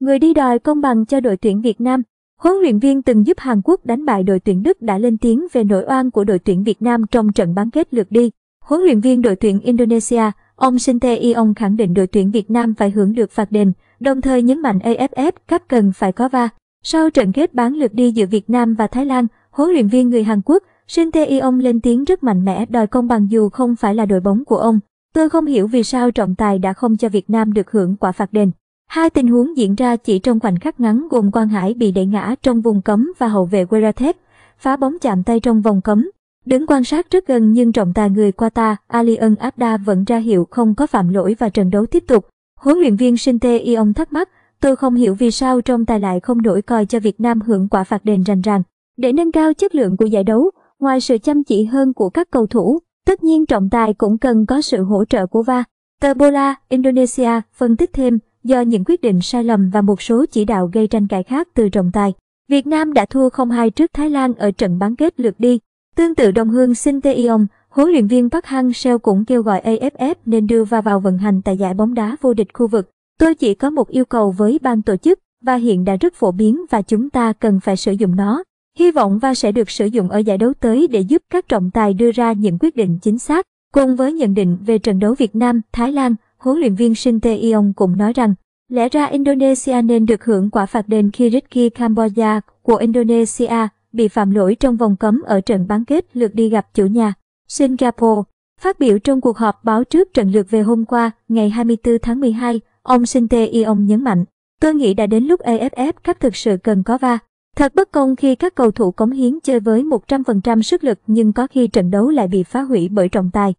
người đi đòi công bằng cho đội tuyển Việt Nam. Huấn luyện viên từng giúp Hàn Quốc đánh bại đội tuyển Đức đã lên tiếng về nỗi oan của đội tuyển Việt Nam trong trận bán kết lượt đi. Huấn luyện viên đội tuyển Indonesia, ông Shin Tae-yong khẳng định đội tuyển Việt Nam phải hưởng được phạt đền, đồng thời nhấn mạnh AFF Cup cần phải có va. Sau trận kết bán lượt đi giữa Việt Nam và Thái Lan, huấn luyện viên người Hàn Quốc Shin Tae-yong lên tiếng rất mạnh mẽ đòi công bằng dù không phải là đội bóng của ông. Tôi không hiểu vì sao trọng tài đã không cho Việt Nam được hưởng quả phạt đền. Hai tình huống diễn ra chỉ trong khoảnh khắc ngắn gồm Quang Hải bị đẩy ngã trong vùng cấm và hậu vệ Guerratep phá bóng chạm tay trong vòng cấm. Đứng quan sát rất gần nhưng trọng tài người Qatar Ali Abda vẫn ra hiệu không có phạm lỗi và trận đấu tiếp tục. Huấn luyện viên Sinte Ion thắc mắc, tôi không hiểu vì sao trọng tài lại không đổi coi cho Việt Nam hưởng quả phạt đền rành ràng. Để nâng cao chất lượng của giải đấu, ngoài sự chăm chỉ hơn của các cầu thủ, tất nhiên trọng tài cũng cần có sự hỗ trợ của VAR. Tờ Bola, Indonesia, phân tích thêm, do những quyết định sai lầm và một số chỉ đạo gây tranh cãi khác từ trọng tài. Việt Nam đã thua 0-2 trước Thái Lan ở trận bán kết lượt đi. Tương tự đồng hương Shin Tae-yong, huấn luyện viên Park Hang-seo cũng kêu gọi AFF nên đưa VAR vào vận hành tại giải bóng đá vô địch khu vực. Tôi chỉ có một yêu cầu với ban tổ chức, và hiện đã rất phổ biến và chúng ta cần phải sử dụng nó. Hy vọng VAR sẽ được sử dụng ở giải đấu tới để giúp các trọng tài đưa ra những quyết định chính xác. Cùng với nhận định về trận đấu Việt Nam-Thái Lan, huấn luyện viên Shin Tae-yong cũng nói rằng lẽ ra Indonesia nên được hưởng quả phạt đền khi Rizky Cambodia của Indonesia bị phạm lỗi trong vòng cấm ở trận bán kết lượt đi gặp chủ nhà Singapore. Phát biểu trong cuộc họp báo trước trận lượt về hôm qua, ngày 24 tháng 12, ông Shin Tae-yong nhấn mạnh, tôi nghĩ đã đến lúc AFF Cup thực sự cần có va. Thật bất công khi các cầu thủ cống hiến chơi với 100% sức lực nhưng có khi trận đấu lại bị phá hủy bởi trọng tài.